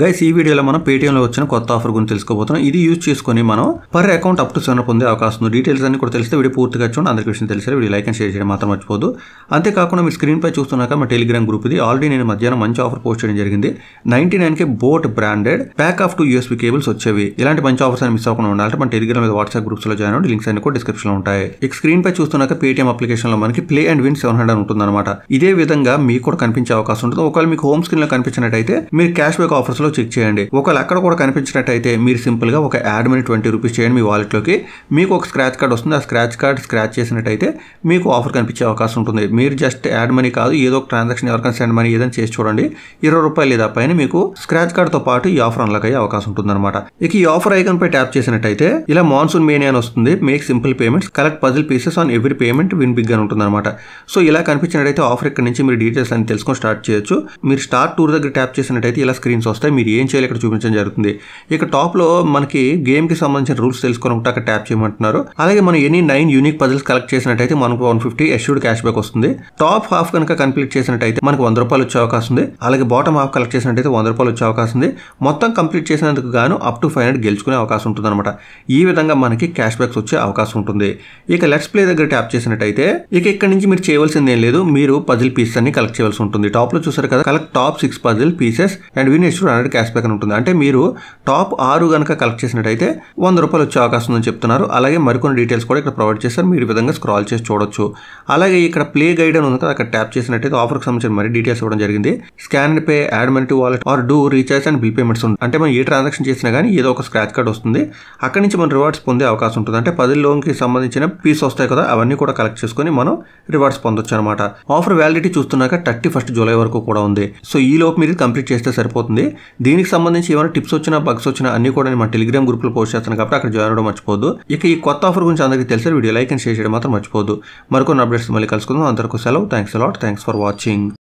guys ఈ వీడియోలో మనం పేటీఎంలో వచ్చిన కొత్త ఆఫర్ గురించి తెలుసుకోబోతున్నాం ఇది యూజ్ చేసుకుని మనం per account up to seven పొందే అవకాశం ఉంది డీటెయిల్స్ అన్ని కూడా తెలిస్తే వీడియో పూర్తిగా చూడండి అందరికీ విషయం తెలిసే వీడియో లైక్ అండ్ షేర్ చేయడం మాత్రం మర్చిపోదు అంతేకాకుండా మీరు పై చూస్తున్నాక మా టెలిగ్రామ్ గ్రూప్ ఇది ఆల్రెడీ నేను మధ్యాహ్నం మంచి ఆఫర్ పోస్ట్ చేయడం జరిగింది నైన్టీ నైన్కే boAt branded pack of two USB cables వచ్చేవి ఇలాంటి మంచి ఆఫర్స్ అని మిస్ అవ్వకుండా ఉండాలంటే మన టెలిగ్రామ్ మీద వాట్సాప్ లో జాయిన్ అవ్వండి లింక్స్ అన్ని కూడా లో ఉంటాయి ఇక స్క్రీన్ పై చూస్తున్నాక పేటీఎం అప్లికేషన్ లో మనకి play and win seven hundred ఉంటుందన్నమాట ఇదే విధంగా మీకు కూడా కనిపించే అవకాశం ఉంటుంది ఒకవేళ మీకు హోమ్ స్క్రీన్ లో కనిపించినట్టయితే మీరు క్యాష్ బ్యాక్ ఆఫర్స్ లో చెక్ చేయండి ఒకవేళ అక్కడ కూడా కనిపించినట్టయితే మీరు సింపుల్ గా ఒక మనీ ట్వంటీ రూపీస్ చేయండి మీ లోకి మీకు ఒక స్క్రాచ్ కార్డ్ వస్తుంది ఆ స్క్రాచ్ కార్డ్ స్క్రాచ్ చేసినట్టయితే మీకు ఆఫర్ కనిపించే అవకాశం ఉంటుంది మీరు జస్ట్ యాడ్ మనీ కాదు ఏదో ఒక ట్రాన్సాక్షన్ ఎవరికైనా సెండ్ మనీ ఏదైనా చేసి చూడండి ఇరవై రూపాయలు లేదా పైన మీకు స్క్రాచ్ కార్డ్ తో పాటు ఈ ఆఫర్ అన్లాక్ అయ్యే అవకాశం అనమాట ఇక ఈ ఆఫర్ ఐకన్ పై ట్యాప్ చేసినట్టయితే ఇలా మాన్సూన్ మేని అని వస్తుంది make simple payments collect puzzle pieces on every payment win big అని అనమాట సో ఇలా కనిపించినట్టయితే ఆఫర్ ఇక్కడ నుంచి మీరు డీటెయిల్స్ అని తెలుసుకొని స్టార్ట్ చేయొచ్చు మీరు స్టార్ట్ టూర్ దగ్గర ట్యాప్ చేసినట్టయితే ఇలా స్క్రీన్స్ వస్తాయి మీరు ఏం చేయాలి ఇక్కడ చూపించడం జరుగుతుంది ఇక లో మనకి గేమ్ కి సంబంధించిన రూల్స్ తెలుసుకొని అక్కడ ట్యాప్ చేయమంటున్నారు అలాగే మనం any nine unique puzzles collect చేసినట్టయితే మనకు one fifty assured cash back వస్తుంది టాప్ హాఫ్ కనుక కంప్లీట్ చేసినట్టయితే మనకు వంద రూపాయలు వచ్చే అవకాశం ఉంది అలాగే బాటమ్ హాఫ్ కలెక్ట్ చేసినట్టయితే వంద రూపాయలు వచ్చే అవకాశం ఉంది మొత్తం కంప్లీట్ చేసినందుకు గాను అప్ టు ఫైవ్ హండ్రెడ్ గెలుచుకునే అవకాశం ఉంటుంది అనమాట ఈ విధంగా మనకి క్యాష్ బ్యాక్స్ వచ్చే అవకాశం ఉంటుంది ఇక లెట్స్ ప్లే దగ్గర ట్యాప్ చేసినట్టయితే ఇక ఇక్కడ నుంచి మీరు చేయవలసింది ఏం లేదు మీరు పజిల్ పీసెస్ అన్ని కలెక్ట్ చేయాల్సి ఉంటుంది టాప్ లో చూసారు కదా collect top six puzzle pieces and win S hundred cash back అని ఉంటుంది అంటే మీరు టాప్ ఆరు కనుక కలెక్ట్ చేసినట్టయితే వంద రూపాయలు వచ్చే అవకాశం ఉందని చెప్తున్నారు అలాగే మరికొన్ని డీటెయిల్స్ కూడా ఇక్కడ ప్రొవైడ్ చేస్తారు మీరు ఈ విధంగా స్క్రాల్ చేసి చూడొచ్చు అలాగే ఇక్కడ ప్లే గైడ్ అని ఉంది కదా అక్కడ ట్యాప్ చేసినట్టయితే ఆఫర్కి సంబంధించిన మరి డీటెయిల్స్ ఇవ్వడం జరిగింది scan pay add money wallet or do recharge and bill payments ఉంటుంది అంటే మనం ఏ ట్రాన్సాక్షన్ చేసినా కానీ ఏదో ఒక స్క్రాచ్ కార్డ్ వస్తుంది అక్కడి నుంచి మనం రివార్డ్స్ పొందే అవకాశం ఉంటుంది అంటే పది లోన్కి సంబంధించిన పీస్ వస్తాయి కదా అవన్నీ కూడా కలెక్ట్ చేసుకుని మనం రివార్డ్స్ పొందొచ్చు అనమాట ఆఫర్ వ్యాలిడిటీ చూస్తున్నాక థర్టీ ఫస్ట్ జూలై వరకు కూడా ఉంది సో ఈ లోపు మీరు కంప్లీట్ చేస్తే సరిపోతుంది దీనికి సంబంధించి ఏమైనా టిప్స్ వచ్చినా బగ్స్ వచ్చినా అన్ని కూడా నేను మా టెలిగ్రామ్ గ్రూప్లో పోస్ట్ చేస్తాను కాబట్టి అక్కడ జాయిన్ అవ్వడం మర్చిపోదు ఇక ఈ కొత్త ఆఫర్ గురించి అందరికీ తెలిసే వీడియో లైక్ అండ్ షేర్ చేయడం మాత్రం మర్చిపోదు మరికొన్ని అప్డేట్స్ మళ్ళీ కలుసుకుందాం అందరికీ సెలవు thanks a lot thanks for watching